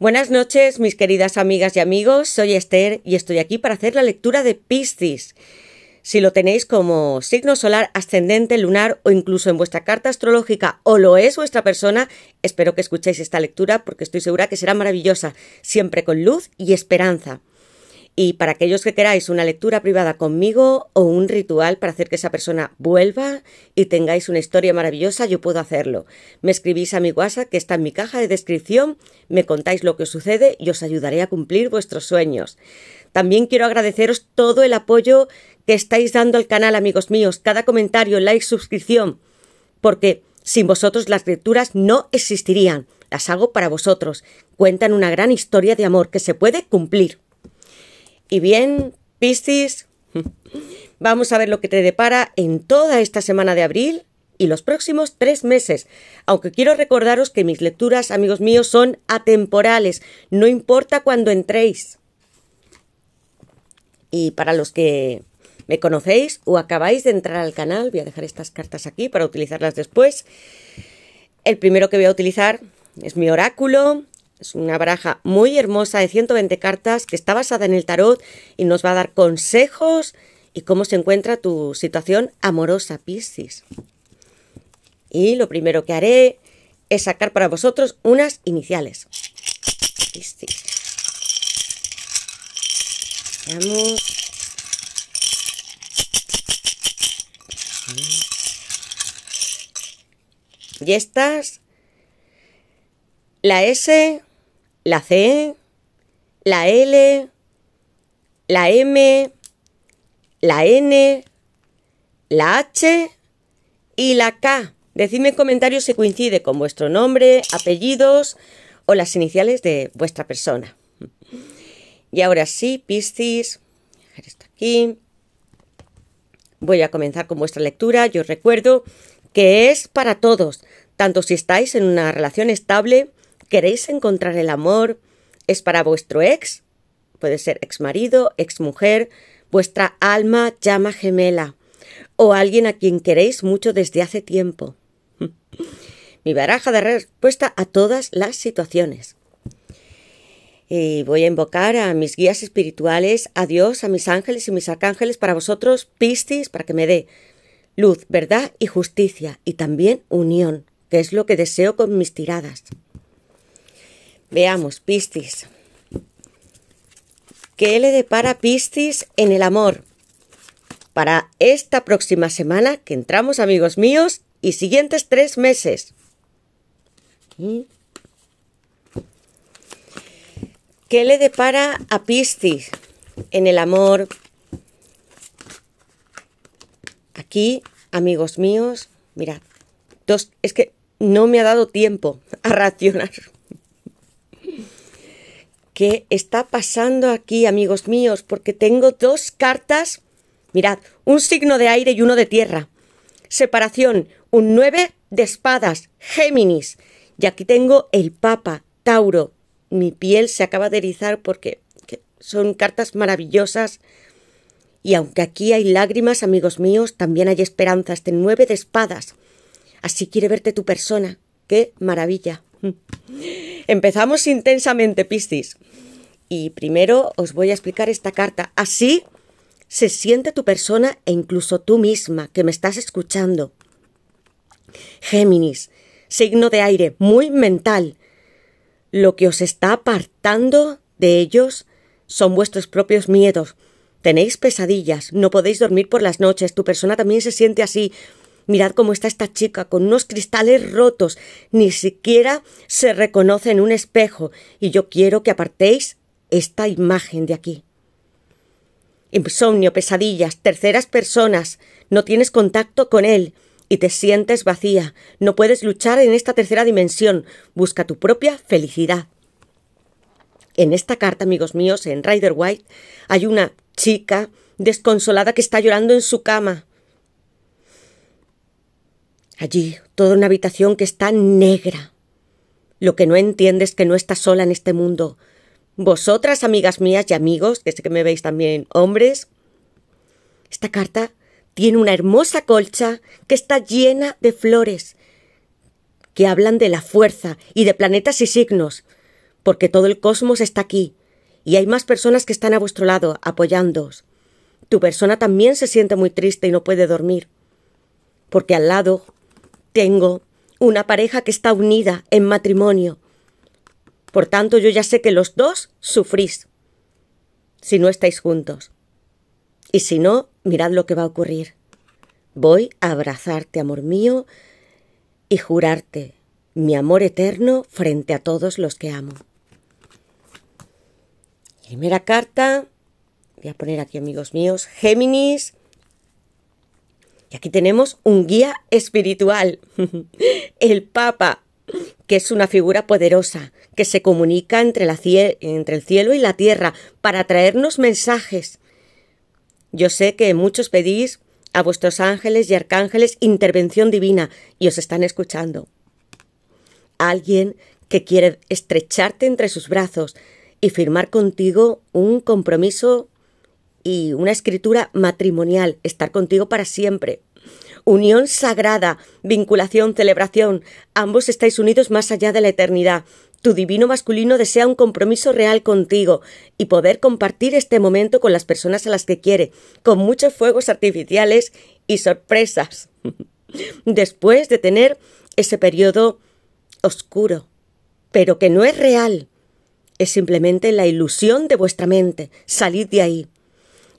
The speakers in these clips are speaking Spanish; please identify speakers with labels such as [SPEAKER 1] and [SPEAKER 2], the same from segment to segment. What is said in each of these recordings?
[SPEAKER 1] Buenas noches, mis queridas amigas y amigos. Soy Esther y estoy aquí para hacer la lectura de Piscis. Si lo tenéis como signo solar, ascendente, lunar o incluso en vuestra carta astrológica o lo es vuestra persona, espero que escuchéis esta lectura porque estoy segura que será maravillosa, siempre con luz y esperanza. Y para aquellos que queráis una lectura privada conmigo o un ritual para hacer que esa persona vuelva y tengáis una historia maravillosa, yo puedo hacerlo. Me escribís a mi WhatsApp que está en mi caja de descripción, me contáis lo que sucede y os ayudaré a cumplir vuestros sueños. También quiero agradeceros todo el apoyo que estáis dando al canal, amigos míos, cada comentario, like, suscripción, porque sin vosotros las lecturas no existirían. Las hago para vosotros. Cuentan una gran historia de amor que se puede cumplir y bien, Piscis. Vamos a ver lo que te depara en toda esta semana de abril y los próximos tres meses. Aunque quiero recordaros que mis lecturas, amigos míos, son atemporales, no importa cuándo entréis. Y para los que me conocéis o acabáis de entrar al canal, voy a dejar estas cartas aquí para utilizarlas después. El primero que voy a utilizar es mi oráculo es una baraja muy hermosa de 120 cartas que está basada en el tarot y nos va a dar consejos y cómo se encuentra tu situación amorosa, Piscis. Y lo primero que haré es sacar para vosotros unas iniciales. Y estas, la S, la C, la L, la M, la N, la H y la K. Decidme en comentarios si coincide con vuestro nombre, apellidos o las iniciales de vuestra persona. Y ahora sí, Piscis, aquí. Voy a comenzar con vuestra lectura. Yo recuerdo que es para todos, tanto si estáis en una relación estable ¿Queréis encontrar el amor? ¿Es para vuestro ex? Puede ser ex marido, ex mujer, vuestra alma llama gemela o alguien a quien queréis mucho desde hace tiempo. Mi baraja de respuesta a todas las situaciones. Y voy a invocar a mis guías espirituales, a Dios, a mis ángeles y mis arcángeles para vosotros, Piscis, para que me dé luz, verdad y justicia, y también unión, que es lo que deseo con mis tiradas. Veamos, Piscis. ¿Qué le depara Piscis en el amor? Para esta próxima semana que entramos, amigos míos, y siguientes tres meses. ¿Qué le depara a Piscis en el amor? Aquí, amigos míos, mirad, dos, es que no me ha dado tiempo a racionar. ¿Qué está pasando aquí, amigos míos? Porque tengo dos cartas. Mirad, un signo de aire y uno de tierra. Separación, un 9 de espadas, Géminis. Y aquí tengo el Papa, Tauro. Mi piel se acaba de erizar porque son cartas maravillosas. Y aunque aquí hay lágrimas, amigos míos, también hay esperanza. Este nueve de espadas. Así quiere verte tu persona. ¡Qué maravilla! Empezamos intensamente, Piscis. Y primero os voy a explicar esta carta. Así se siente tu persona e incluso tú misma que me estás escuchando. Géminis, signo de aire, muy mental. Lo que os está apartando de ellos son vuestros propios miedos. Tenéis pesadillas, no podéis dormir por las noches, tu persona también se siente así. Mirad cómo está esta chica, con unos cristales rotos, ni siquiera se reconoce en un espejo, y yo quiero que apartéis esta imagen de aquí. Insomnio, pesadillas, terceras personas, no tienes contacto con él y te sientes vacía, no puedes luchar en esta tercera dimensión, busca tu propia felicidad. En esta carta, amigos míos, en Rider White, hay una chica desconsolada que está llorando en su cama. Allí, toda una habitación que está negra. Lo que no entiendes es que no está sola en este mundo, vosotras, amigas mías y amigos, que sé que me veis también hombres, esta carta tiene una hermosa colcha que está llena de flores que hablan de la fuerza y de planetas y signos, porque todo el cosmos está aquí y hay más personas que están a vuestro lado apoyándoos. Tu persona también se siente muy triste y no puede dormir, porque al lado tengo una pareja que está unida en matrimonio por tanto, yo ya sé que los dos sufrís si no estáis juntos. Y si no, mirad lo que va a ocurrir. Voy a abrazarte, amor mío, y jurarte mi amor eterno frente a todos los que amo. Primera carta, voy a poner aquí amigos míos, Géminis. Y aquí tenemos un guía espiritual, el Papa que es una figura poderosa, que se comunica entre, el cielo y la tierra para traernos mensajes. Yo sé que muchos pedís a vuestros ángeles y arcángeles intervención divina y os están escuchando. Alguien que quiere estrecharte entre sus brazos y firmar contigo un compromiso y una escritura matrimonial, estar contigo para siempre unión sagrada, vinculación, celebración. Ambos estáis unidos más allá de la eternidad. Tu divino masculino desea un compromiso real contigo y poder compartir este momento con las personas a las que quiere, con muchos fuegos artificiales y sorpresas. Después de tener ese periodo oscuro, pero que no es real, es simplemente la ilusión de vuestra mente. Salid de ahí.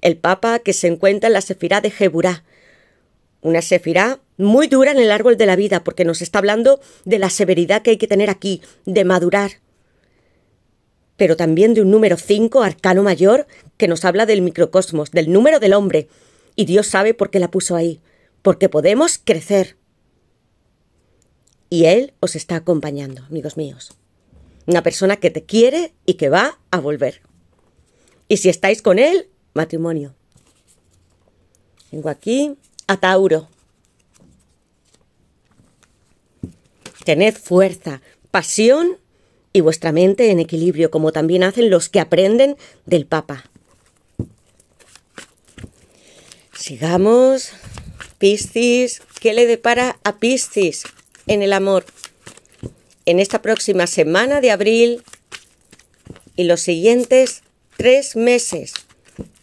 [SPEAKER 1] El Papa que se encuentra en la Sefirá de Jeburá una sefirá muy dura en el árbol de la vida, porque nos está hablando de la severidad que hay que tener aquí, de madurar. Pero también de un número 5, arcano mayor, que nos habla del microcosmos, del número del hombre. Y Dios sabe por qué la puso ahí, porque podemos crecer. Y Él os está acompañando, amigos míos. Una persona que te quiere y que va a volver. Y si estáis con Él, matrimonio. Tengo aquí a Tauro. Tened fuerza, pasión y vuestra mente en equilibrio, como también hacen los que aprenden del Papa. Sigamos. Piscis, ¿qué le depara a Piscis en el amor? En esta próxima semana de abril y los siguientes tres meses,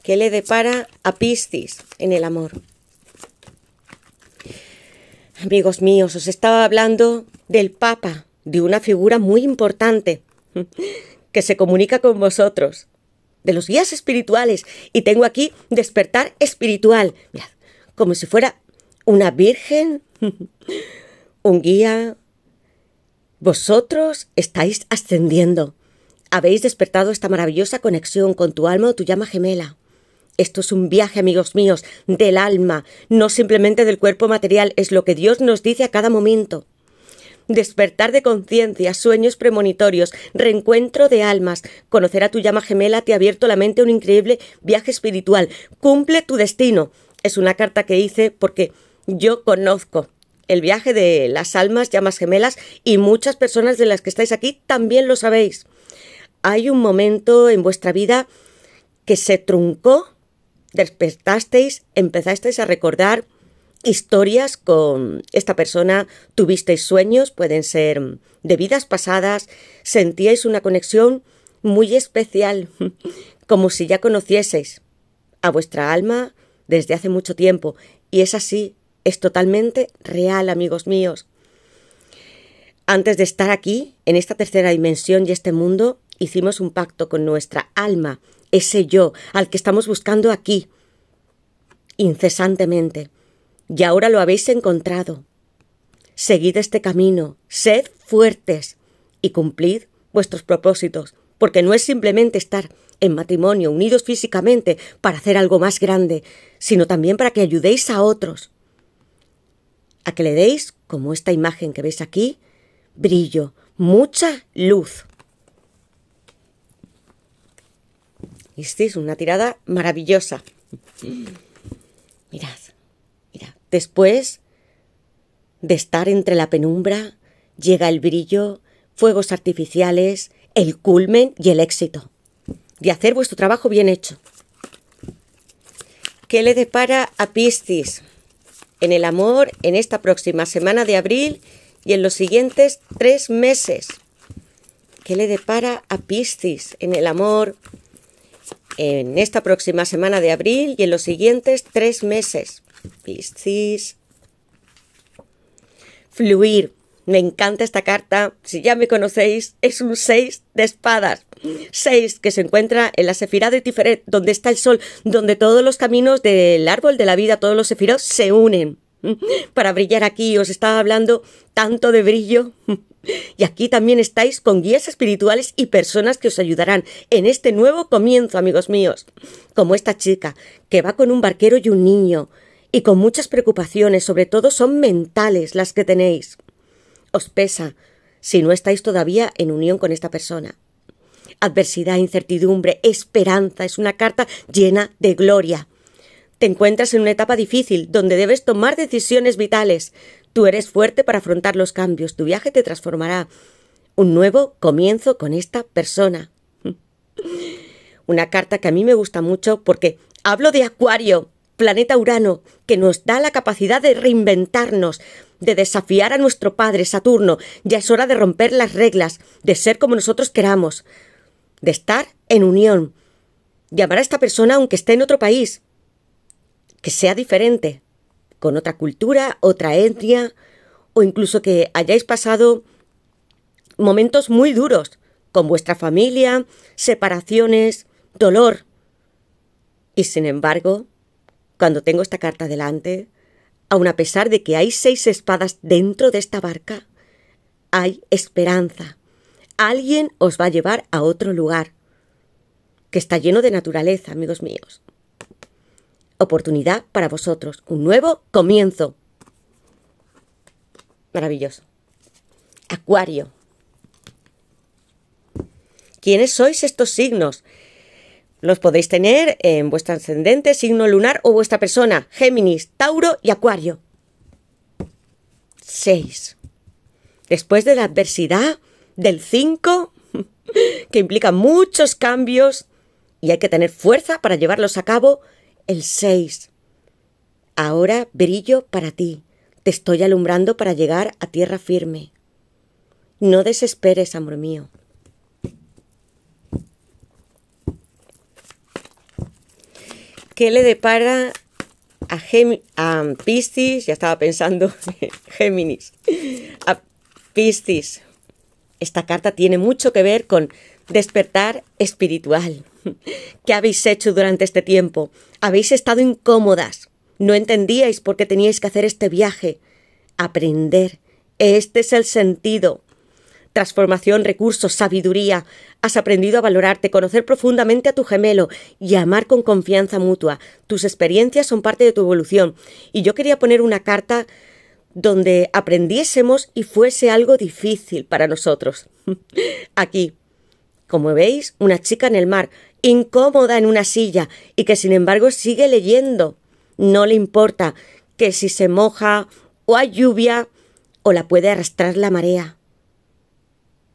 [SPEAKER 1] ¿qué le depara a Piscis en el amor? Amigos míos, os estaba hablando del Papa, de una figura muy importante que se comunica con vosotros, de los guías espirituales, y tengo aquí despertar espiritual, como si fuera una virgen, un guía. Vosotros estáis ascendiendo. Habéis despertado esta maravillosa conexión con tu alma o tu llama gemela. Esto es un viaje, amigos míos, del alma, no simplemente del cuerpo material, es lo que Dios nos dice a cada momento. Despertar de conciencia, sueños premonitorios, reencuentro de almas, conocer a tu llama gemela te ha abierto la mente a un increíble viaje espiritual. Cumple tu destino. Es una carta que hice porque yo conozco el viaje de las almas, llamas gemelas, y muchas personas de las que estáis aquí también lo sabéis. Hay un momento en vuestra vida que se truncó despertasteis, empezasteis a recordar historias con esta persona, tuvisteis sueños, pueden ser de vidas pasadas, sentíais una conexión muy especial, como si ya conocieseis a vuestra alma desde hace mucho tiempo. Y es así, es totalmente real, amigos míos. Antes de estar aquí, en esta tercera dimensión y este mundo, hicimos un pacto con nuestra alma, ese yo al que estamos buscando aquí, incesantemente, y ahora lo habéis encontrado. Seguid este camino, sed fuertes y cumplid vuestros propósitos, porque no es simplemente estar en matrimonio unidos físicamente para hacer algo más grande, sino también para que ayudéis a otros, a que le deis, como esta imagen que veis aquí, brillo, mucha luz. Esta una tirada maravillosa. Mirad, mirad. Después de estar entre la penumbra, llega el brillo, fuegos artificiales, el culmen y el éxito. De hacer vuestro trabajo bien hecho. ¿Qué le depara a Piscis en el amor en esta próxima semana de abril y en los siguientes tres meses? ¿Qué le depara a Piscis en el amor? en esta próxima semana de abril y en los siguientes tres meses. Piscis. Fluir. Me encanta esta carta. Si ya me conocéis, es un 6 de espadas. 6 que se encuentra en la Sefirá de Tiferet, donde está el sol, donde todos los caminos del árbol de la vida, todos los sefirot se unen. Para brillar aquí os estaba hablando tanto de brillo. Y aquí también estáis con guías espirituales y personas que os ayudarán en este nuevo comienzo, amigos míos. Como esta chica, que va con un barquero y un niño, y con muchas preocupaciones, sobre todo son mentales las que tenéis. Os pesa si no estáis todavía en unión con esta persona. Adversidad, incertidumbre, esperanza es una carta llena de gloria. Te encuentras en una etapa difícil, donde debes tomar decisiones vitales. Tú eres fuerte para afrontar los cambios, tu viaje te transformará. Un nuevo comienzo con esta persona. Una carta que a mí me gusta mucho porque hablo de Acuario, planeta Urano, que nos da la capacidad de reinventarnos, de desafiar a nuestro padre Saturno. Ya es hora de romper las reglas, de ser como nosotros queramos, de estar en unión. Llamar a esta persona aunque esté en otro país, que sea diferente, con otra cultura, otra etnia, o incluso que hayáis pasado momentos muy duros con vuestra familia, separaciones, dolor. Y sin embargo, cuando tengo esta carta delante, aun a pesar de que hay seis espadas dentro de esta barca, hay esperanza. Alguien os va a llevar a otro lugar, que está lleno de naturaleza, amigos míos oportunidad para vosotros, un nuevo comienzo. Maravilloso. Acuario. ¿Quiénes sois estos signos? Los podéis tener en vuestro ascendente, signo lunar o vuestra persona, Géminis, Tauro y Acuario. 6. Después de la adversidad del 5, que implica muchos cambios y hay que tener fuerza para llevarlos a cabo, el 6. Ahora brillo para ti, te estoy alumbrando para llegar a tierra firme. No desesperes, amor mío. ¿Qué le depara a, Piscis? Ya estaba pensando, Géminis. A Piscis. Esta carta tiene mucho que ver con despertar espiritual. ¿Qué habéis hecho durante este tiempo? Habéis estado incómodas. No entendíais por qué teníais que hacer este viaje. Aprender. Este es el sentido. Transformación, recursos, sabiduría. Has aprendido a valorarte, conocer profundamente a tu gemelo y amar con confianza mutua. Tus experiencias son parte de tu evolución. Y yo quería poner una carta donde aprendiésemos y fuese algo difícil para nosotros. Aquí, como veis, una chica en el mar, incómoda en una silla, y que sin embargo sigue leyendo. No le importa que si se moja o hay lluvia o la puede arrastrar la marea.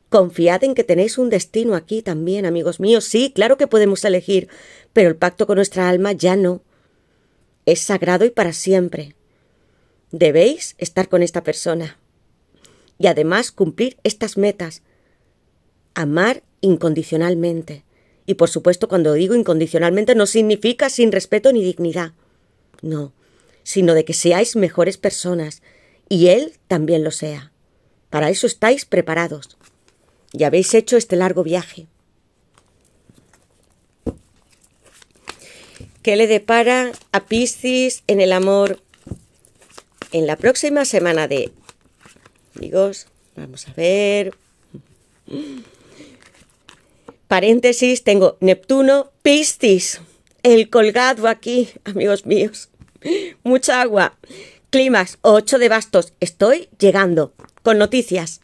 [SPEAKER 1] Confiad en que tenéis un destino aquí también, amigos míos. Sí, claro que podemos elegir, pero el pacto con nuestra alma ya no. Es sagrado y para siempre. Debéis estar con esta persona. Y además cumplir estas metas. Amar incondicionalmente. Y por supuesto, cuando digo incondicionalmente no significa sin respeto ni dignidad. No, sino de que seáis mejores personas, y Él también lo sea. Para eso estáis preparados. Y habéis hecho este largo viaje. ¿Qué le depara a Piscis en el amor en la próxima semana de amigos? Vamos a ver paréntesis, tengo Neptuno, Piscis, el colgado aquí, amigos míos. Mucha agua. Clímax, 8 de bastos. Estoy llegando con noticias.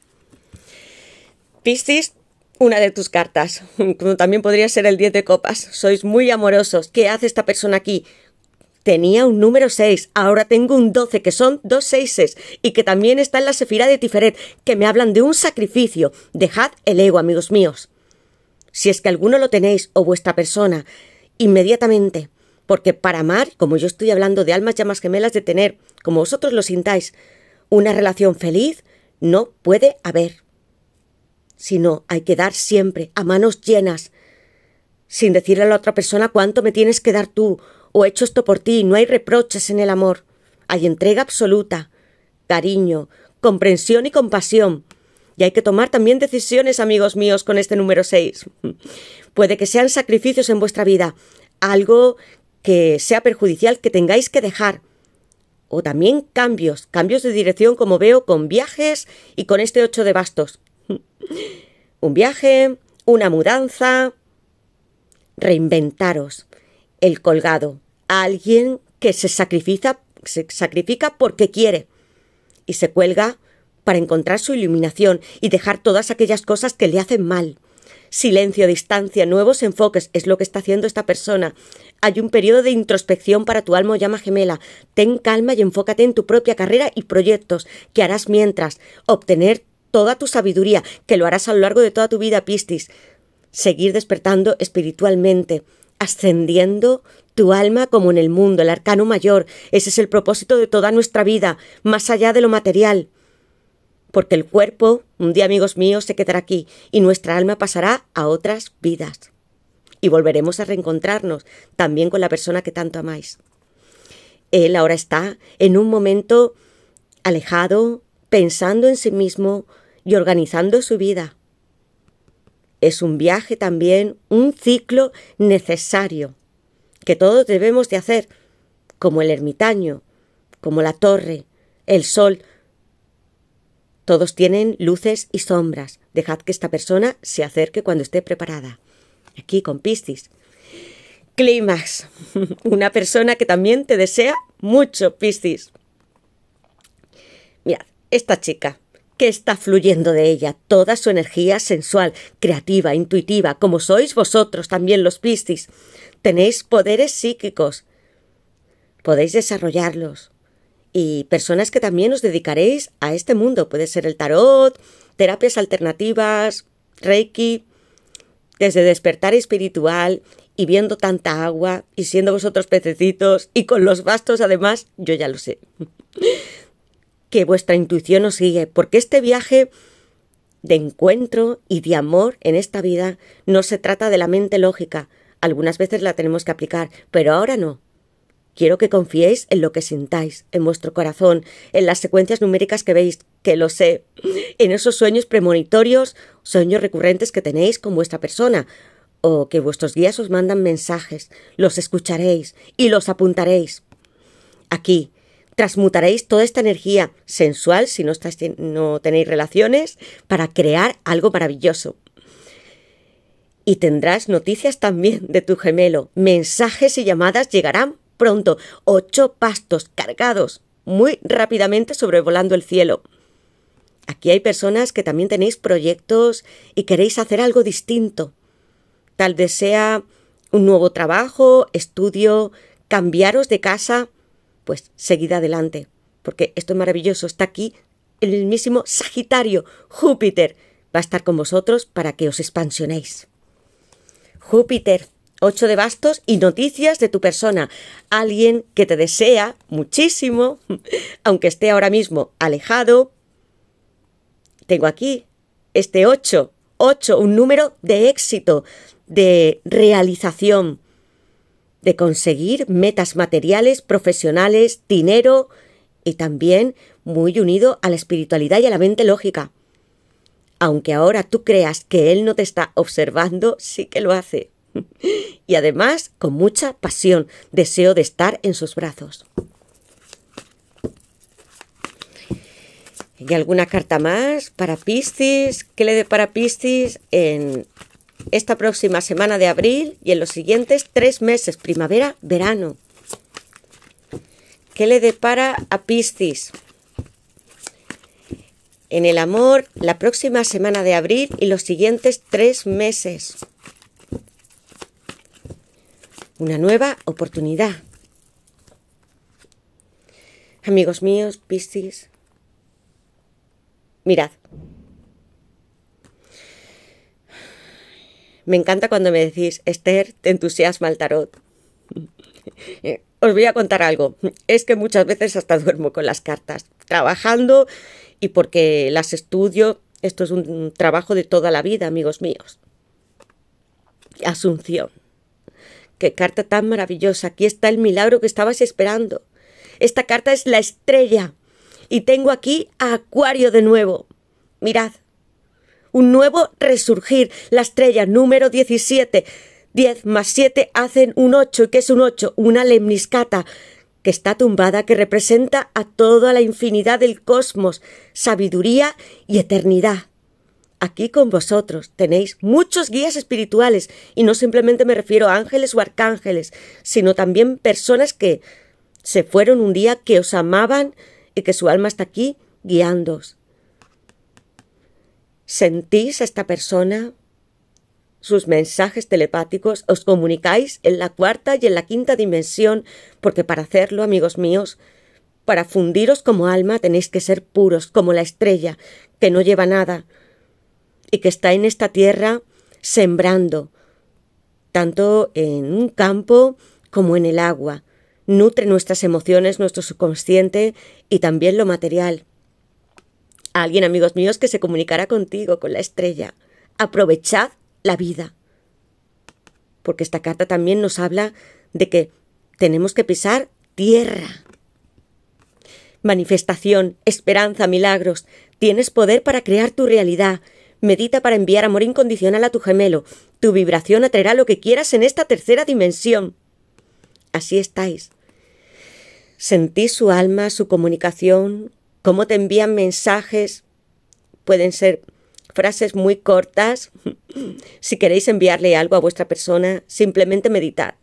[SPEAKER 1] Piscis, una de tus cartas. También podría ser el 10 de copas. Sois muy amorosos. ¿Qué hace esta persona aquí? Tenía un número 6, ahora tengo un 12, que son dos seises, y que también está en la sefira de Tiferet, que me hablan de un sacrificio. Dejad el ego, amigos míos si es que alguno lo tenéis o vuestra persona, inmediatamente, porque para amar, como yo estoy hablando de almas llamas gemelas de tener, como vosotros lo sintáis, una relación feliz, no puede haber. Sino hay que dar siempre, a manos llenas, sin decirle a la otra persona cuánto me tienes que dar tú, o he hecho esto por ti, no hay reproches en el amor. Hay entrega absoluta, cariño, comprensión y compasión, y hay que tomar también decisiones, amigos míos, con este número 6. Puede que sean sacrificios en vuestra vida, algo que sea perjudicial que tengáis que dejar. O también cambios, cambios de dirección como veo con viajes y con este 8 de bastos. Un viaje, una mudanza. Reinventaros. El colgado. Alguien que se sacrifica, se sacrifica porque quiere y se cuelga para encontrar su iluminación y dejar todas aquellas cosas que le hacen mal. Silencio, distancia, nuevos enfoques es lo que está haciendo esta persona. Hay un periodo de introspección para tu alma oh llama gemela. Ten calma y enfócate en tu propia carrera y proyectos que harás mientras obtener toda tu sabiduría, que lo harás a lo largo de toda tu vida, Pistis. Seguir despertando espiritualmente, ascendiendo tu alma como en el mundo, el arcano mayor. Ese es el propósito de toda nuestra vida, más allá de lo material porque el cuerpo, un día amigos míos, se quedará aquí y nuestra alma pasará a otras vidas. Y volveremos a reencontrarnos también con la persona que tanto amáis. Él ahora está en un momento alejado, pensando en sí mismo y organizando su vida. Es un viaje también, un ciclo necesario, que todos debemos de hacer, como el ermitaño, como la torre, el sol, todos tienen luces y sombras. Dejad que esta persona se acerque cuando esté preparada. Aquí con Piscis. Clímax. Una persona que también te desea mucho, Piscis. Mirad, esta chica que está fluyendo de ella toda su energía sensual, creativa, intuitiva, como sois vosotros también los Piscis. Tenéis poderes psíquicos. Podéis desarrollarlos y personas que también os dedicaréis a este mundo. Puede ser el tarot, terapias alternativas, reiki, desde despertar espiritual y viendo tanta agua y siendo vosotros pececitos y con los bastos además, yo ya lo sé. que vuestra intuición os sigue, porque este viaje de encuentro y de amor en esta vida no se trata de la mente lógica. Algunas veces la tenemos que aplicar, pero ahora no. Quiero que confiéis en lo que sintáis, en vuestro corazón, en las secuencias numéricas que veis, que lo sé, en esos sueños premonitorios, sueños recurrentes que tenéis con vuestra persona, o que vuestros guías os mandan mensajes, los escucharéis y los apuntaréis. Aquí, transmutaréis toda esta energía sensual, si no, no tenéis relaciones, para crear algo maravilloso. Y tendrás noticias también de tu gemelo. Mensajes y llamadas llegarán pronto ocho pastos cargados, muy rápidamente sobrevolando el cielo. Aquí hay personas que también tenéis proyectos y queréis hacer algo distinto. Tal vez sea un nuevo trabajo, estudio, cambiaros de casa, pues seguid adelante, porque esto es maravilloso, está aquí el mismísimo Sagitario, Júpiter, va a estar con vosotros para que os expansionéis. Júpiter, Ocho de bastos y noticias de tu persona. Alguien que te desea muchísimo, aunque esté ahora mismo alejado. Tengo aquí este ocho, 8, un número de éxito, de realización, de conseguir metas materiales, profesionales, dinero y también muy unido a la espiritualidad y a la mente lógica. Aunque ahora tú creas que él no te está observando, sí que lo hace y además con mucha pasión, deseo de estar en sus brazos. ¿Y alguna carta más para Piscis? ¿Qué le dé para Piscis en esta próxima semana de abril y en los siguientes tres meses, primavera, verano? ¿Qué le depara a Piscis? En el amor, la próxima semana de abril y los siguientes tres meses una nueva oportunidad. Amigos míos, Piscis, mirad. Me encanta cuando me decís, Esther, te entusiasma el tarot. Eh, os voy a contar algo. Es que muchas veces hasta duermo con las cartas, trabajando y porque las estudio. Esto es un trabajo de toda la vida, amigos míos. Asunción. ¡Qué carta tan maravillosa! Aquí está el milagro que estabas esperando. Esta carta es la estrella. Y tengo aquí a Acuario de nuevo. Mirad. Un nuevo resurgir. La estrella número 17. 10 más 7 hacen un 8. ¿Y qué es un 8? Una lemniscata que está tumbada, que representa a toda la infinidad del cosmos, sabiduría y eternidad. Aquí con vosotros tenéis muchos guías espirituales, y no simplemente me refiero a ángeles o arcángeles, sino también personas que se fueron un día, que os amaban y que su alma está aquí guiándoos. ¿Sentís a esta persona? sus mensajes telepáticos, os comunicáis en la cuarta y en la quinta dimensión, porque para hacerlo, amigos míos, para fundiros como alma tenéis que ser puros, como la estrella, que no lleva nada, y que está en esta tierra sembrando, tanto en un campo como en el agua. Nutre nuestras emociones, nuestro subconsciente y también lo material. alguien, amigos míos, que se comunicará contigo, con la estrella. Aprovechad la vida. Porque esta carta también nos habla de que tenemos que pisar tierra. Manifestación, esperanza, milagros. Tienes poder para crear tu realidad. Medita para enviar amor incondicional a tu gemelo. Tu vibración atraerá lo que quieras en esta tercera dimensión. Así estáis. Sentís su alma, su comunicación, cómo te envían mensajes. Pueden ser frases muy cortas. Si queréis enviarle algo a vuestra persona, simplemente meditad.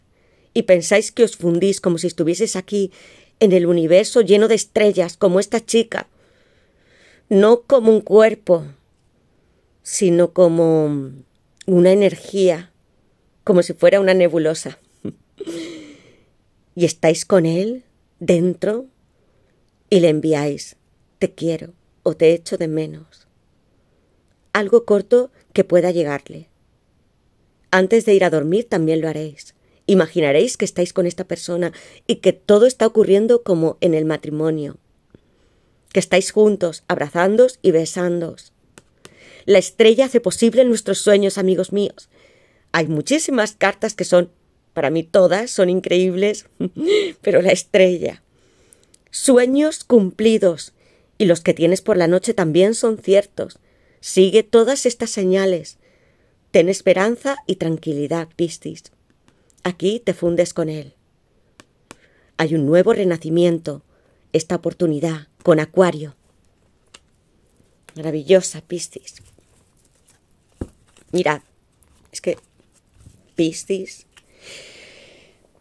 [SPEAKER 1] Y pensáis que os fundís como si estuvieseis aquí, en el universo lleno de estrellas, como esta chica. No como un cuerpo, sino como una energía, como si fuera una nebulosa. y estáis con él dentro y le enviáis, te quiero o te echo de menos. Algo corto que pueda llegarle. Antes de ir a dormir también lo haréis. Imaginaréis que estáis con esta persona y que todo está ocurriendo como en el matrimonio. Que estáis juntos, abrazándos y besándos la estrella hace posible nuestros sueños, amigos míos. Hay muchísimas cartas que son, para mí todas son increíbles, pero la estrella. Sueños cumplidos. Y los que tienes por la noche también son ciertos. Sigue todas estas señales. Ten esperanza y tranquilidad, Piscis. Aquí te fundes con él. Hay un nuevo renacimiento, esta oportunidad, con Acuario. Maravillosa, Piscis. Mirad, es que Piscis.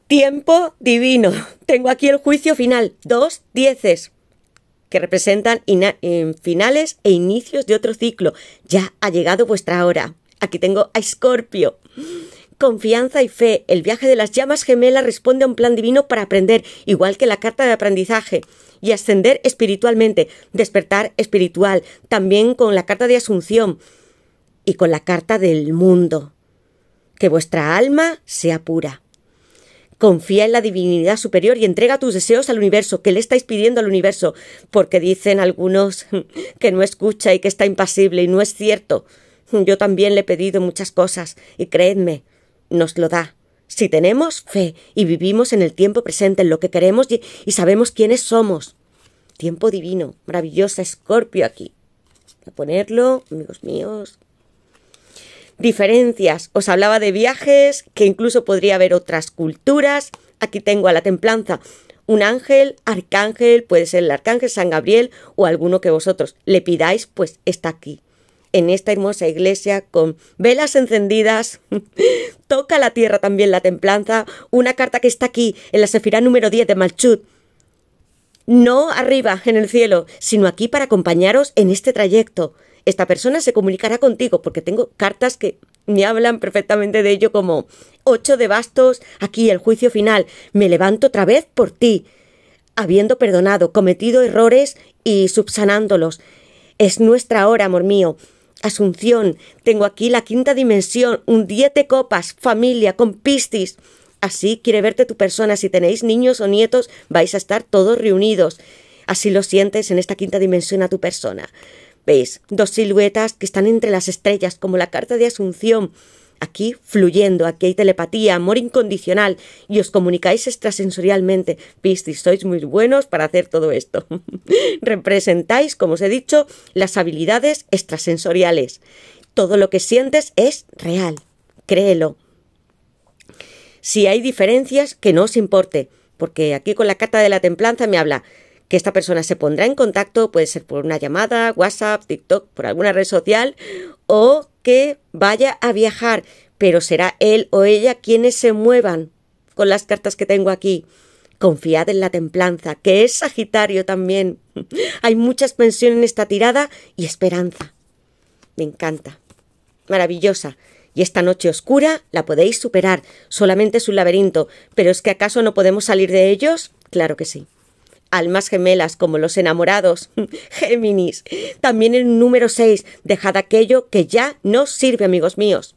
[SPEAKER 1] Tiempo divino. Tengo aquí el juicio final. Dos dieces que representan em, finales e inicios de otro ciclo. Ya ha llegado vuestra hora. Aquí tengo a Escorpio. Confianza y fe. El viaje de las llamas gemelas responde a un plan divino para aprender, igual que la carta de aprendizaje, y ascender espiritualmente, despertar espiritual, también con la carta de asunción y con la carta del mundo. Que vuestra alma sea pura. Confía en la divinidad superior y entrega tus deseos al universo, ¿Qué le estáis pidiendo al universo, porque dicen algunos que no escucha y que está impasible, y no es cierto. Yo también le he pedido muchas cosas, y creedme, nos lo da. Si tenemos fe y vivimos en el tiempo presente, en lo que queremos y, y sabemos quiénes somos. Tiempo divino, maravillosa Escorpio aquí. A ponerlo, amigos míos diferencias. Os hablaba de viajes, que incluso podría haber otras culturas. Aquí tengo a la templanza un ángel, arcángel, puede ser el arcángel San Gabriel o alguno que vosotros le pidáis, pues está aquí, en esta hermosa iglesia con velas encendidas. Toca la tierra también la templanza, una carta que está aquí, en la Sefirá número 10 de Malchut. No arriba, en el cielo, sino aquí para acompañaros en este trayecto esta persona se comunicará contigo, porque tengo cartas que me hablan perfectamente de ello como ocho de bastos, aquí el juicio final, me levanto otra vez por ti, habiendo perdonado, cometido errores y subsanándolos. Es nuestra hora, amor mío. Asunción, tengo aquí la quinta dimensión, un diez de copas, familia, con pistis. Así quiere verte tu persona. Si tenéis niños o nietos, vais a estar todos reunidos. Así lo sientes en esta quinta dimensión a tu persona. Veis, dos siluetas que están entre las estrellas como la carta de Asunción. Aquí fluyendo, aquí hay telepatía, amor incondicional y os comunicáis extrasensorialmente. Piscis, sois muy buenos para hacer todo esto. Representáis, como os he dicho, las habilidades extrasensoriales. Todo lo que sientes es real. Créelo. Si hay diferencias, que no os importe, porque aquí con la carta de la templanza me habla que esta persona se pondrá en contacto, puede ser por una llamada, WhatsApp, TikTok, por alguna red social, o que vaya a viajar, pero será él o ella quienes se muevan con las cartas que tengo aquí. Confiad en la templanza, que es Sagitario también. Hay mucha expansión en esta tirada y esperanza. Me encanta. Maravillosa. Y esta noche oscura la podéis superar. Solamente es un laberinto. Pero es que acaso no podemos salir de ellos? Claro que sí almas gemelas como los enamorados. Géminis. También el número 6. Dejad aquello que ya no sirve, amigos míos.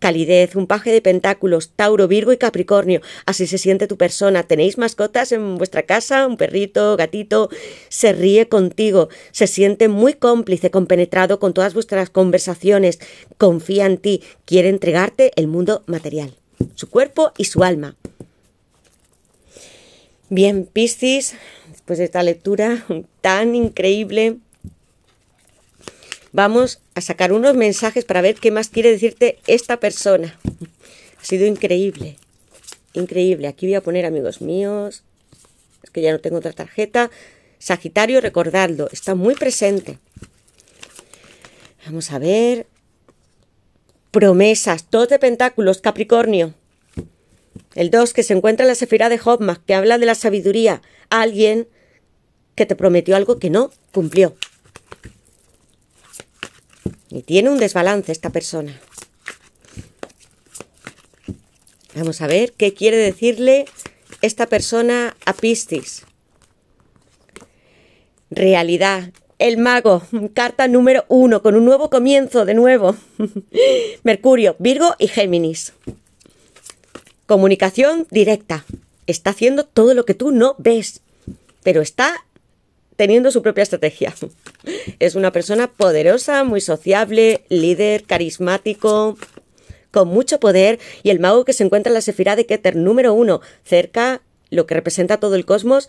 [SPEAKER 1] Calidez, un paje de pentáculos, Tauro, Virgo y Capricornio. Así se siente tu persona. ¿Tenéis mascotas en vuestra casa? ¿Un perrito, gatito? Se ríe contigo, se siente muy cómplice, compenetrado con todas vuestras conversaciones. Confía en ti, quiere entregarte el mundo material, su cuerpo y su alma. Bien, Piscis, después de esta lectura tan increíble, vamos a sacar unos mensajes para ver qué más quiere decirte esta persona. Ha sido increíble, increíble. Aquí voy a poner, amigos míos, es que ya no tengo otra tarjeta. Sagitario, recordadlo, está muy presente. Vamos a ver. Promesas, dos de pentáculos, Capricornio. El 2, que se encuentra en la Sefirá de Jopma, que habla de la sabiduría alguien que te prometió algo que no cumplió. Y tiene un desbalance esta persona. Vamos a ver qué quiere decirle esta persona a Piscis. Realidad. El mago, carta número uno, con un nuevo comienzo de nuevo. Mercurio, Virgo y Géminis. Comunicación directa. Está haciendo todo lo que tú no ves, pero está teniendo su propia estrategia. Es una persona poderosa, muy sociable, líder, carismático, con mucho poder y el mago que se encuentra en la Sefirá de Keter número uno, cerca lo que representa todo el cosmos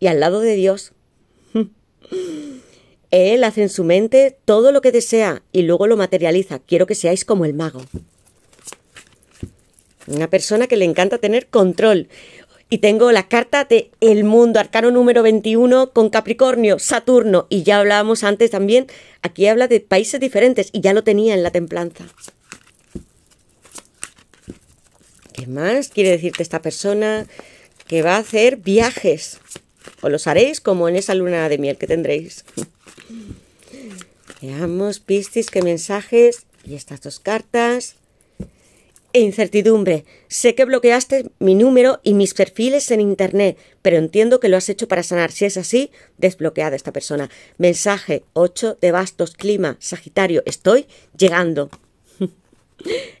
[SPEAKER 1] y al lado de Dios. Él hace en su mente todo lo que desea y luego lo materializa. Quiero que seáis como el mago. Una persona que le encanta tener control. Y tengo la carta de El Mundo, arcano número 21 con Capricornio, Saturno. Y ya hablábamos antes también, aquí habla de países diferentes y ya lo tenía en la templanza. ¿Qué más quiere decirte esta persona? Que va a hacer viajes. O los haréis como en esa luna de miel que tendréis. Veamos, pistis, qué mensajes. Y estas dos cartas e incertidumbre. Sé que bloqueaste mi número y mis perfiles en Internet, pero entiendo que lo has hecho para sanar. Si es así, desbloqueada esta persona. Mensaje 8 de bastos, clima, Sagitario, estoy llegando.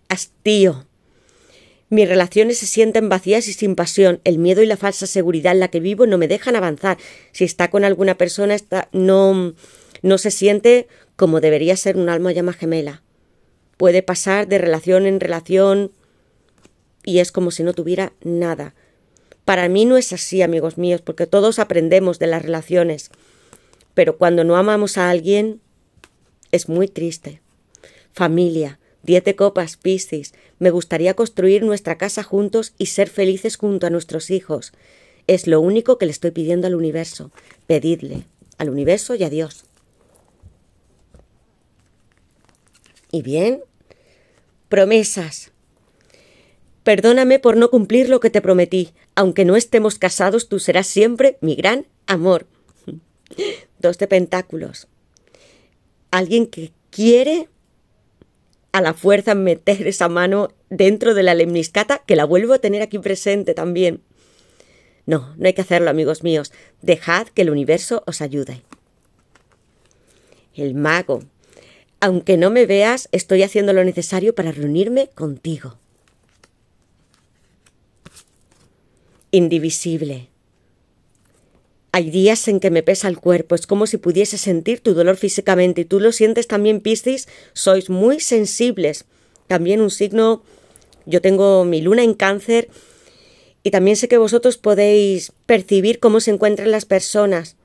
[SPEAKER 1] Hastío. Mis relaciones se sienten vacías y sin pasión. El miedo y la falsa seguridad en la que vivo no me dejan avanzar. Si está con alguna persona, no, no se siente como debería ser un alma llama gemela puede pasar de relación en relación y es como si no tuviera nada. Para mí no es así, amigos míos, porque todos aprendemos de las relaciones, pero cuando no amamos a alguien es muy triste. Familia, Diete copas, Piscis. Me gustaría construir nuestra casa juntos y ser felices junto a nuestros hijos. Es lo único que le estoy pidiendo al universo. Pedidle. Al universo y a Dios. ¿Y bien? Promesas. Perdóname por no cumplir lo que te prometí. Aunque no estemos casados, tú serás siempre mi gran amor. Dos de pentáculos. Alguien que quiere a la fuerza meter esa mano dentro de la lemniscata, que la vuelvo a tener aquí presente también. No, no hay que hacerlo, amigos míos. Dejad que el universo os ayude. El mago. Aunque no me veas, estoy haciendo lo necesario para reunirme contigo. Indivisible. Hay días en que me pesa el cuerpo, es como si pudiese sentir tu dolor físicamente y tú lo sientes también, Piscis, sois muy sensibles. También un signo, yo tengo mi luna en cáncer y también sé que vosotros podéis percibir cómo se encuentran las personas.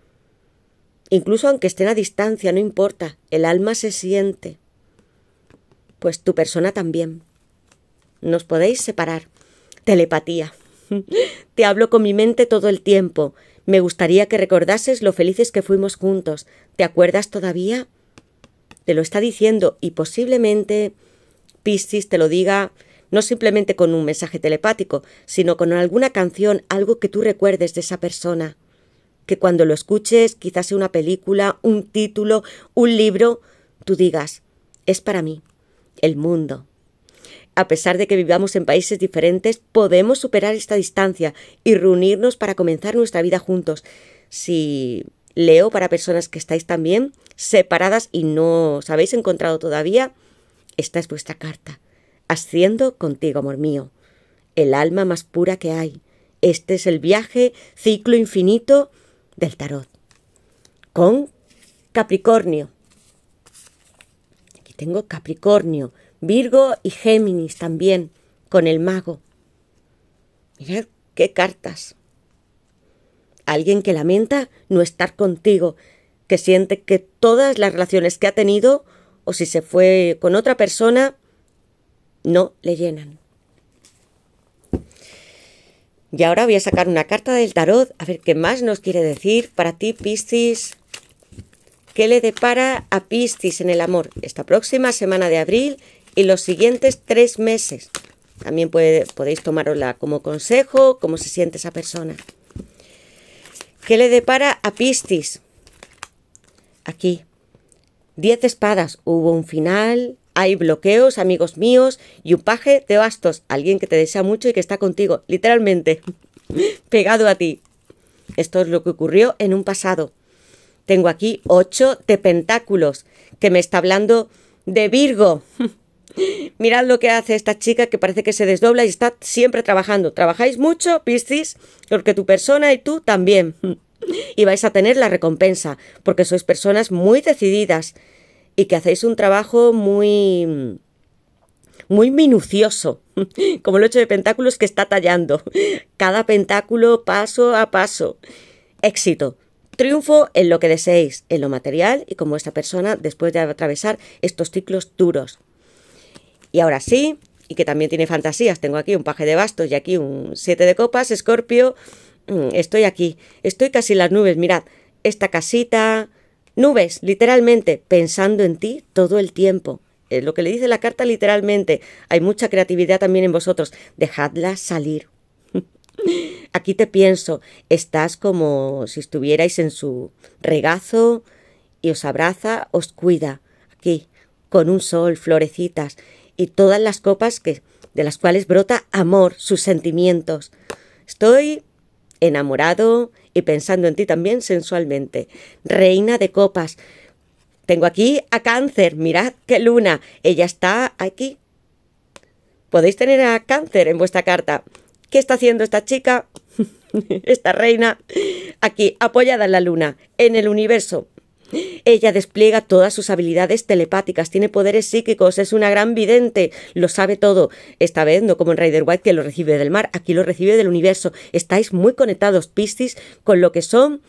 [SPEAKER 1] Incluso aunque estén a distancia, no importa, el alma se siente. Pues tu persona también. Nos podéis separar. Telepatía. Te hablo con mi mente todo el tiempo. Me gustaría que recordases lo felices que fuimos juntos. ¿Te acuerdas todavía? Te lo está diciendo y posiblemente Piscis te lo diga no simplemente con un mensaje telepático, sino con alguna canción, algo que tú recuerdes de esa persona que cuando lo escuches, quizás sea una película, un título, un libro, tú digas, es para mí, el mundo. A pesar de que vivamos en países diferentes, podemos superar esta distancia y reunirnos para comenzar nuestra vida juntos. Si leo para personas que estáis también separadas y no os habéis encontrado todavía, esta es vuestra carta. Asciendo contigo, amor mío. El alma más pura que hay. Este es el viaje, ciclo infinito del tarot con Capricornio. Aquí tengo Capricornio, Virgo y Géminis también con el mago. Mirad qué cartas. Alguien que lamenta no estar contigo, que siente que todas las relaciones que ha tenido o si se fue con otra persona no le llenan. Y ahora voy a sacar una carta del tarot, a ver qué más nos quiere decir para ti, Piscis. ¿Qué le depara a Piscis en el amor esta próxima semana de abril y los siguientes tres meses? También puede, podéis tomarosla como consejo, cómo se siente esa persona. ¿Qué le depara a Piscis? Aquí. Diez espadas. Hubo un final, hay bloqueos, amigos míos, y un paje de bastos, alguien que te desea mucho y que está contigo, literalmente, pegado a ti. Esto es lo que ocurrió en un pasado. Tengo aquí ocho de pentáculos, que me está hablando de Virgo. Mirad lo que hace esta chica que parece que se desdobla y está siempre trabajando. Trabajáis mucho, Piscis, porque tu persona y tú también. Y vais a tener la recompensa, porque sois personas muy decididas, y que hacéis un trabajo muy muy minucioso, como el hecho de pentáculos que está tallando cada pentáculo paso a paso. Éxito, triunfo en lo que deseéis, en lo material y como esta persona después de atravesar estos ciclos duros. Y ahora sí, y que también tiene fantasías, tengo aquí un paje de bastos y aquí un siete de copas, escorpio, mm, estoy aquí, estoy casi en las nubes, mirad, esta casita, Nubes, literalmente, pensando en ti todo el tiempo. Es eh, lo que le dice la carta literalmente. Hay mucha creatividad también en vosotros. Dejadla salir. Aquí te pienso, estás como si estuvierais en su regazo y os abraza, os cuida. Aquí, con un sol, florecitas y todas las copas que, de las cuales brota amor, sus sentimientos. Estoy enamorado y pensando en ti también sensualmente. Reina de copas. Tengo aquí a cáncer, mirad qué luna, ella está aquí. Podéis tener a cáncer en vuestra carta. ¿Qué está haciendo esta chica? esta reina aquí, apoyada en la luna, en el universo. Ella despliega todas sus habilidades telepáticas, tiene poderes psíquicos, es una gran vidente, lo sabe todo. Esta vez no como en Rider White que lo recibe del mar, aquí lo recibe del universo. Estáis muy conectados, Piscis, con lo que son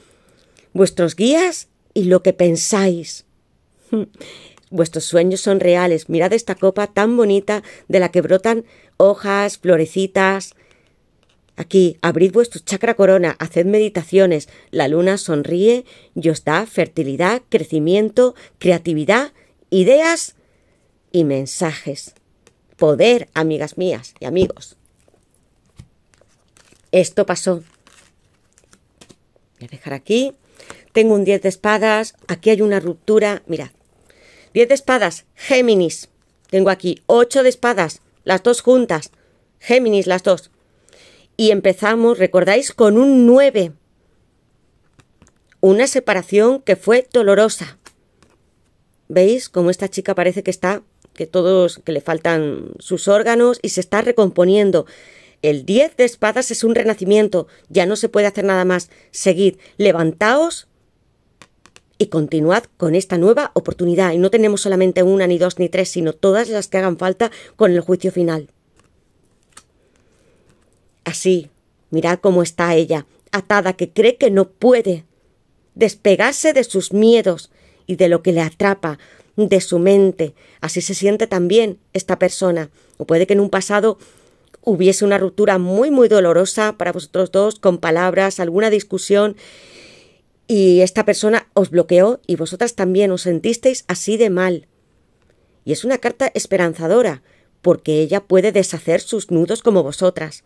[SPEAKER 1] vuestros guías y lo que pensáis. Vuestros sueños son reales. Mirad esta copa tan bonita de la que brotan hojas, florecitas, Aquí, abrid vuestro chakra corona, haced meditaciones. La luna sonríe y os da fertilidad, crecimiento, creatividad, ideas y mensajes. Poder, amigas mías y amigos. Esto pasó. Voy a dejar aquí. Tengo un 10 de espadas. Aquí hay una ruptura. Mirad. 10 de espadas, Géminis. Tengo aquí 8 de espadas, las dos juntas. Géminis, las dos y empezamos, recordáis, con un 9. Una separación que fue dolorosa. ¿Veis cómo esta chica parece que está, que todos, que le faltan sus órganos y se está recomponiendo? El 10 de espadas es un renacimiento, ya no se puede hacer nada más. Seguid, levantaos y continuad con esta nueva oportunidad. Y no tenemos solamente una, ni dos, ni tres, sino todas las que hagan falta con el juicio final. Así, mirad cómo está ella, atada que cree que no puede despegarse de sus miedos y de lo que le atrapa, de su mente. Así se siente también esta persona. O puede que en un pasado hubiese una ruptura muy, muy dolorosa para vosotros dos, con palabras, alguna discusión, y esta persona os bloqueó y vosotras también os sentisteis así de mal. Y es una carta esperanzadora, porque ella puede deshacer sus nudos como vosotras.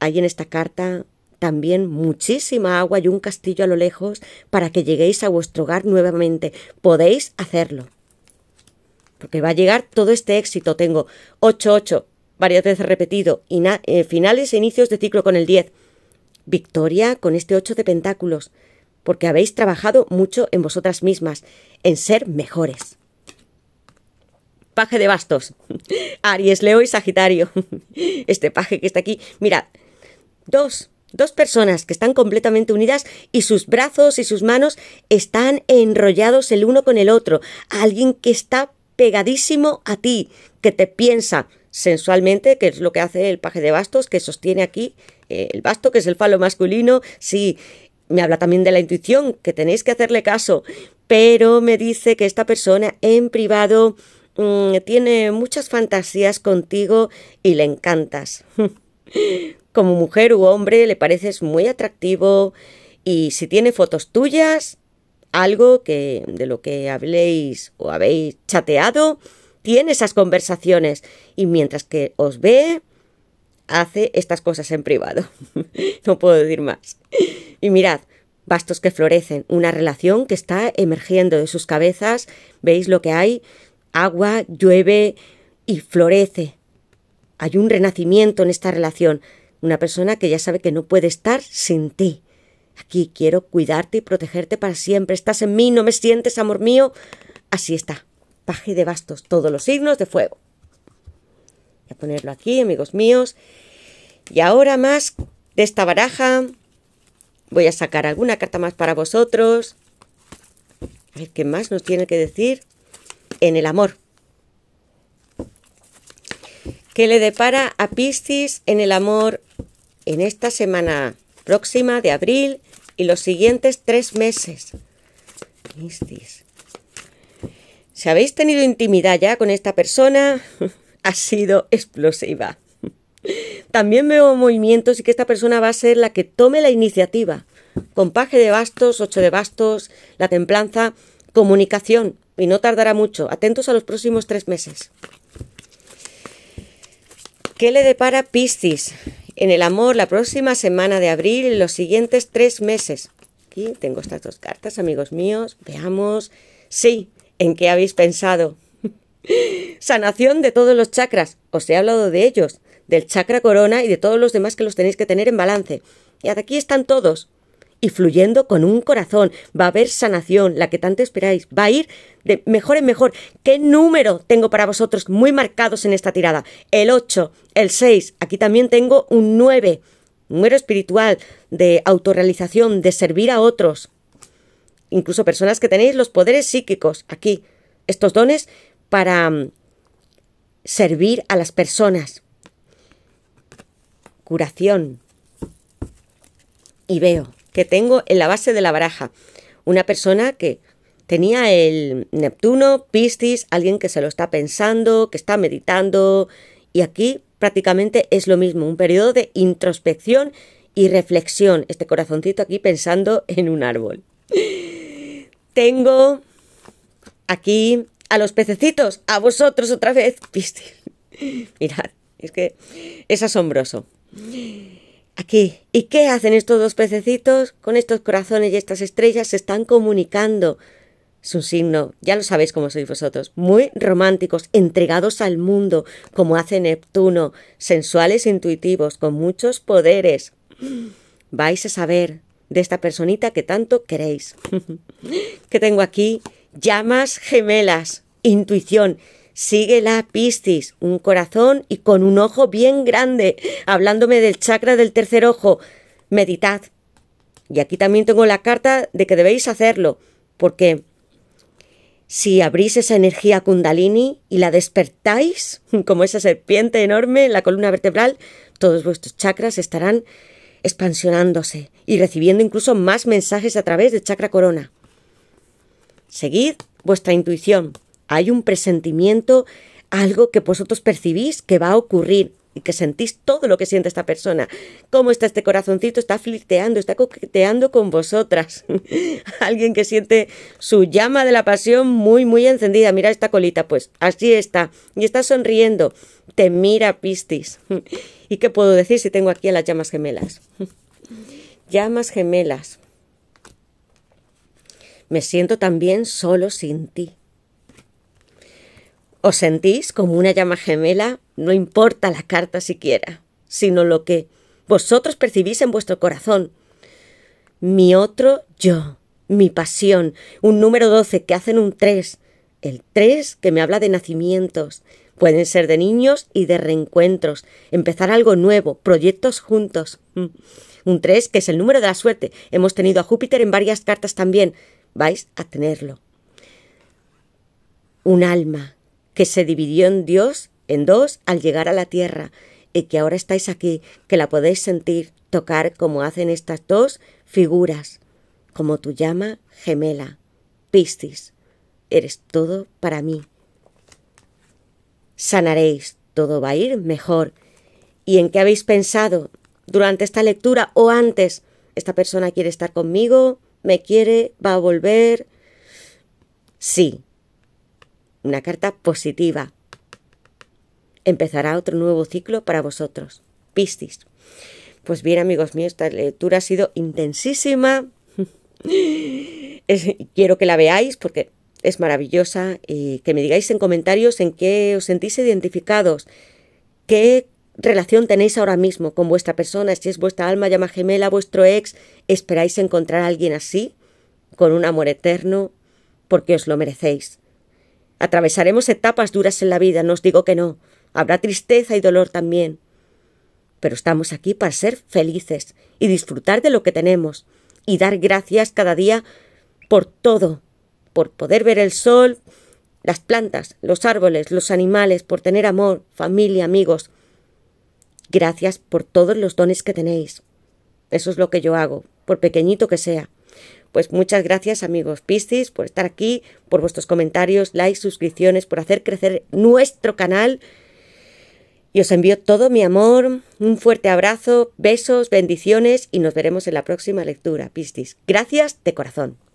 [SPEAKER 1] Hay en esta carta también muchísima agua y un castillo a lo lejos para que lleguéis a vuestro hogar nuevamente. Podéis hacerlo. Porque va a llegar todo este éxito. Tengo 8-8, varias veces repetido, y eh, finales e inicios de ciclo con el 10. Victoria con este 8 de pentáculos, porque habéis trabajado mucho en vosotras mismas, en ser mejores. Paje de bastos. Aries, Leo y Sagitario. Este paje que está aquí. Mirad, Dos, dos personas que están completamente unidas y sus brazos y sus manos están enrollados el uno con el otro. Alguien que está pegadísimo a ti, que te piensa sensualmente, que es lo que hace el paje de bastos, que sostiene aquí eh, el basto, que es el falo masculino. Sí, me habla también de la intuición, que tenéis que hacerle caso, pero me dice que esta persona en privado mm, tiene muchas fantasías contigo y le encantas. como mujer u hombre le pareces muy atractivo y si tiene fotos tuyas, algo que de lo que habléis o habéis chateado, tiene esas conversaciones y mientras que os ve, hace estas cosas en privado. no puedo decir más. Y mirad, bastos que florecen, una relación que está emergiendo de sus cabezas, veis lo que hay, agua, llueve y florece. Hay un renacimiento en esta relación, una persona que ya sabe que no puede estar sin ti. Aquí quiero cuidarte y protegerte para siempre. Estás en mí, no me sientes, amor mío. Así está. Paje de bastos, todos los signos de fuego. Voy a ponerlo aquí, amigos míos. Y ahora más de esta baraja. Voy a sacar alguna carta más para vosotros. A ver qué más nos tiene que decir en el amor que le depara a Piscis en el amor en esta semana próxima de abril y los siguientes tres meses. Piscis. Si habéis tenido intimidad ya con esta persona, ha sido explosiva. También veo movimientos y que esta persona va a ser la que tome la iniciativa. Compaje de bastos, ocho de bastos, la templanza, comunicación. Y no tardará mucho. Atentos a los próximos tres meses. ¿Qué le depara Piscis? En el amor, la próxima semana de abril, los siguientes tres meses. Aquí tengo estas dos cartas, amigos míos. Veamos. Sí, ¿en qué habéis pensado? Sanación de todos los chakras. Os he hablado de ellos, del chakra corona y de todos los demás que los tenéis que tener en balance. Y hasta aquí están todos y fluyendo con un corazón. Va a haber sanación, la que tanto esperáis. Va a ir de mejor en mejor. ¿Qué número tengo para vosotros muy marcados en esta tirada? El 8, el 6. Aquí también tengo un 9. Número espiritual, de autorrealización, de servir a otros. Incluso personas que tenéis los poderes psíquicos aquí. Estos dones para mm, servir a las personas. Curación. Y veo que tengo en la base de la baraja. Una persona que tenía el Neptuno, Piscis, alguien que se lo está pensando, que está meditando. Y aquí prácticamente es lo mismo, un periodo de introspección y reflexión. Este corazoncito aquí pensando en un árbol. Tengo aquí a los pececitos, a vosotros otra vez, Piscis. Mirad, es que es asombroso aquí. ¿Y qué hacen estos dos pececitos? Con estos corazones y estas estrellas se están comunicando. Es un signo, ya lo sabéis cómo sois vosotros, muy románticos, entregados al mundo, como hace Neptuno, sensuales, e intuitivos, con muchos poderes. Vais a saber de esta personita que tanto queréis. que tengo aquí llamas gemelas, intuición Sigue la Piscis, un corazón y con un ojo bien grande, hablándome del chakra del tercer ojo. Meditad. Y aquí también tengo la carta de que debéis hacerlo, porque si abrís esa energía kundalini y la despertáis, como esa serpiente enorme en la columna vertebral, todos vuestros chakras estarán expansionándose y recibiendo incluso más mensajes a través del chakra corona. Seguid vuestra intuición, hay un presentimiento, algo que vosotros percibís que va a ocurrir y que sentís todo lo que siente esta persona. ¿Cómo está este corazoncito? Está flirteando, está coqueteando con vosotras. Alguien que siente su llama de la pasión muy, muy encendida. Mira esta colita, pues así está. Y está sonriendo. Te mira, Pistis. ¿Y qué puedo decir si tengo aquí a las llamas gemelas? llamas gemelas. Me siento también solo sin ti. Os sentís como una llama gemela, no importa la carta siquiera, sino lo que vosotros percibís en vuestro corazón. Mi otro yo, mi pasión, un número doce que hacen un tres, el tres que me habla de nacimientos, Pueden ser de niños y de reencuentros, empezar algo nuevo, proyectos juntos. Mm. Un 3, que es el número de la suerte. Hemos tenido a Júpiter en varias cartas también. Vais a tenerlo. Un alma, que se dividió en Dios en dos al llegar a la tierra y que ahora estáis aquí, que la podéis sentir, tocar como hacen estas dos figuras, como tu llama gemela, Piscis, eres todo para mí. Sanaréis, todo va a ir mejor. ¿Y en qué habéis pensado durante esta lectura o antes? Esta persona quiere estar conmigo, me quiere, va a volver. Sí, una carta positiva. Empezará otro nuevo ciclo para vosotros. Piscis. Pues bien, amigos míos, esta lectura ha sido intensísima. quiero que la veáis porque es maravillosa y que me digáis en comentarios en qué os sentís identificados, qué relación tenéis ahora mismo con vuestra persona, si es vuestra alma, llama gemela, vuestro ex, esperáis encontrar a alguien así, con un amor eterno, porque os lo merecéis. Atravesaremos etapas duras en la vida, no os digo que no. Habrá tristeza y dolor también. Pero estamos aquí para ser felices y disfrutar de lo que tenemos y dar gracias cada día por todo, por poder ver el sol, las plantas, los árboles, los animales, por tener amor, familia, amigos. Gracias por todos los dones que tenéis. Eso es lo que yo hago, por pequeñito que sea. Pues muchas gracias amigos Pistis por estar aquí, por vuestros comentarios, likes, suscripciones, por hacer crecer nuestro canal. Y os envío todo mi amor, un fuerte abrazo, besos, bendiciones y nos veremos en la próxima lectura, Pistis. Gracias de corazón.